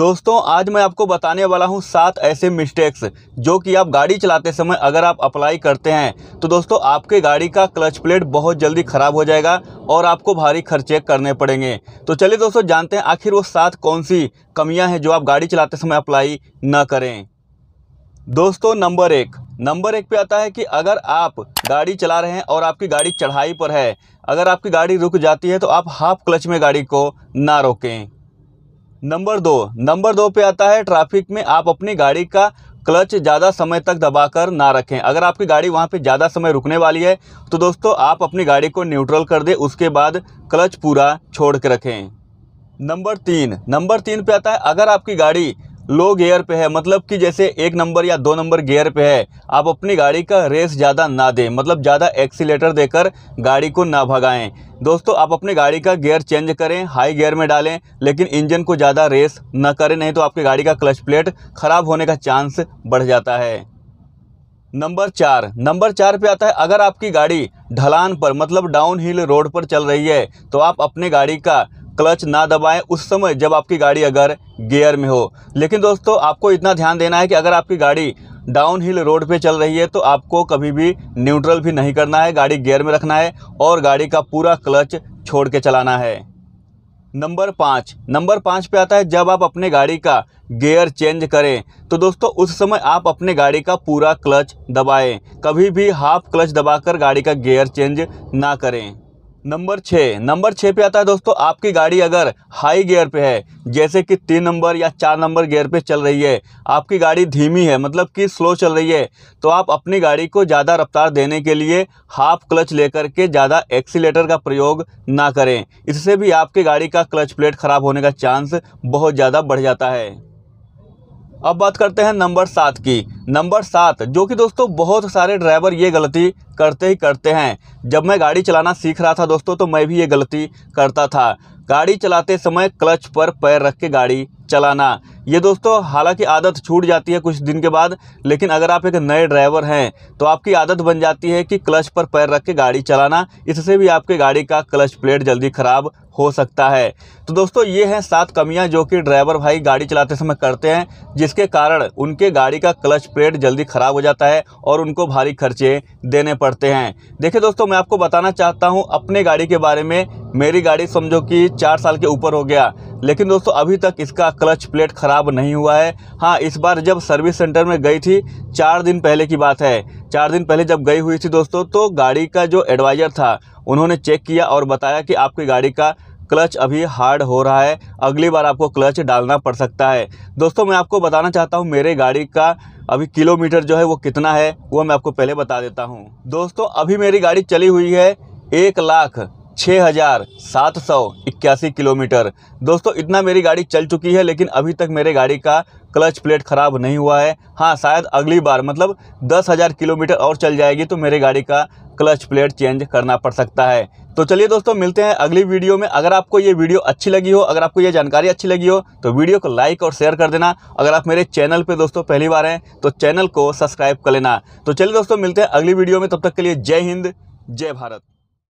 दोस्तों आज मैं आपको बताने वाला हूं सात ऐसे मिस्टेक्स जो कि आप गाड़ी चलाते समय अगर आप अप्लाई करते हैं तो दोस्तों आपके गाड़ी का क्लच प्लेट बहुत जल्दी ख़राब हो जाएगा और आपको भारी खर्चे करने पड़ेंगे तो चलिए दोस्तों जानते हैं आखिर वो सात कौन सी कमियां हैं जो आप गाड़ी चलाते समय अप्लाई न करें दोस्तों नंबर एक नंबर एक पे आता है कि अगर आप गाड़ी चला रहे हैं और आपकी गाड़ी चढ़ाई पर है अगर आपकी गाड़ी रुक जाती है तो आप हाफ क्लच में गाड़ी को ना रोकें नंबर दो नंबर दो पे आता है ट्रैफिक में आप अपनी गाड़ी का क्लच ज़्यादा समय तक दबाकर ना रखें अगर आपकी गाड़ी वहाँ पे ज़्यादा समय रुकने वाली है तो दोस्तों आप अपनी गाड़ी को न्यूट्रल कर दें उसके बाद क्लच पूरा छोड़ के रखें नंबर तीन नंबर तीन पे आता है अगर आपकी गाड़ी लो गियर पे है मतलब कि जैसे एक नंबर या दो नंबर गियर पे है आप अपनी गाड़ी का रेस ज़्यादा ना दें मतलब ज़्यादा एक्सीटर देकर गाड़ी को ना भगाएं दोस्तों आप अपनी गाड़ी का गियर चेंज करें हाई गियर में डालें लेकिन इंजन को ज़्यादा रेस ना करें नहीं तो आपकी गाड़ी का क्लच प्लेट ख़राब होने का चांस बढ़ जाता है नंबर चार नंबर चार पे आता है अगर आपकी गाड़ी ढलान पर मतलब डाउन हिल रोड पर चल रही है तो आप अपने गाड़ी का क्लच ना दबाएं उस समय जब आपकी गाड़ी अगर गियर में हो लेकिन दोस्तों आपको इतना ध्यान देना है कि अगर आपकी गाड़ी डाउन हिल रोड पे चल रही है तो आपको कभी भी न्यूट्रल भी नहीं करना है गाड़ी गियर में रखना है और गाड़ी का पूरा क्लच छोड़ के चलाना है नंबर पाँच नंबर पाँच पे आता है जब आप अपने गाड़ी का गियर चेंज करें तो दोस्तों उस समय आप अपने गाड़ी का पूरा क्लच दबाएं कभी भी हाफ क्लच दबाकर गाड़ी का गियर चेंज ना करें नंबर छः नंबर छः पे आता है दोस्तों आपकी गाड़ी अगर हाई गियर पे है जैसे कि तीन नंबर या चार नंबर गियर पे चल रही है आपकी गाड़ी धीमी है मतलब कि स्लो चल रही है तो आप अपनी गाड़ी को ज़्यादा रफ्तार देने के लिए हाफ क्लच लेकर के ज़्यादा एक्सीटर का प्रयोग ना करें इससे भी आपकी गाड़ी का क्लच प्लेट ख़राब होने का चांस बहुत ज़्यादा बढ़ जाता है अब बात करते हैं नंबर सात की नंबर सात जो कि दोस्तों बहुत सारे ड्राइवर ये गलती करते ही करते हैं जब मैं गाड़ी चलाना सीख रहा था दोस्तों तो मैं भी ये गलती करता था गाड़ी चलाते समय क्लच पर पैर रख के गाड़ी चलाना ये दोस्तों हालांकि आदत छूट जाती है कुछ दिन के बाद लेकिन अगर आप एक नए ड्राइवर हैं तो आपकी आदत बन जाती है कि क्लच पर पैर रख के गाड़ी चलाना इससे भी आपकी गाड़ी का क्लच प्लेट जल्दी ख़राब हो सकता है तो दोस्तों ये हैं सात कमियां जो कि ड्राइवर भाई गाड़ी चलाते समय करते हैं जिसके कारण उनके गाड़ी का क्लच प्लेट जल्दी ख़राब हो जाता है और उनको भारी खर्चे देने पड़ते हैं देखिए दोस्तों मैं आपको बताना चाहता हूँ अपने गाड़ी के बारे में मेरी गाड़ी समझो कि चार साल के ऊपर हो गया लेकिन दोस्तों अभी तक इसका क्लच प्लेट खराब ख़राब नहीं हुआ है हाँ इस बार जब सर्विस सेंटर में गई थी चार दिन पहले की बात है चार दिन पहले जब गई हुई थी दोस्तों तो गाड़ी का जो एडवाइज़र था उन्होंने चेक किया और बताया कि आपकी गाड़ी का क्लच अभी हार्ड हो रहा है अगली बार आपको क्लच डालना पड़ सकता है दोस्तों मैं आपको बताना चाहता हूँ मेरे गाड़ी का अभी किलोमीटर जो है वो कितना है वो मैं आपको पहले बता देता हूँ दोस्तों अभी मेरी गाड़ी चली हुई है एक लाख छः हज़ार सात सौ इक्यासी किलोमीटर दोस्तों इतना मेरी गाड़ी चल चुकी है लेकिन अभी तक मेरे गाड़ी का क्लच प्लेट ख़राब नहीं हुआ है हाँ शायद अगली बार मतलब दस हज़ार किलोमीटर और चल जाएगी तो मेरे गाड़ी का क्लच प्लेट चेंज करना पड़ सकता है तो चलिए दोस्तों मिलते हैं अगली वीडियो में अगर आपको ये वीडियो अच्छी लगी हो अगर आपको ये जानकारी अच्छी लगी हो तो वीडियो को लाइक और शेयर कर देना अगर आप मेरे चैनल पे दोस्तों पहली बार हैं तो चैनल को सब्सक्राइब कर लेना तो चलिए दोस्तों मिलते हैं अगली वीडियो में तब तक के लिए जय हिंद जय भारत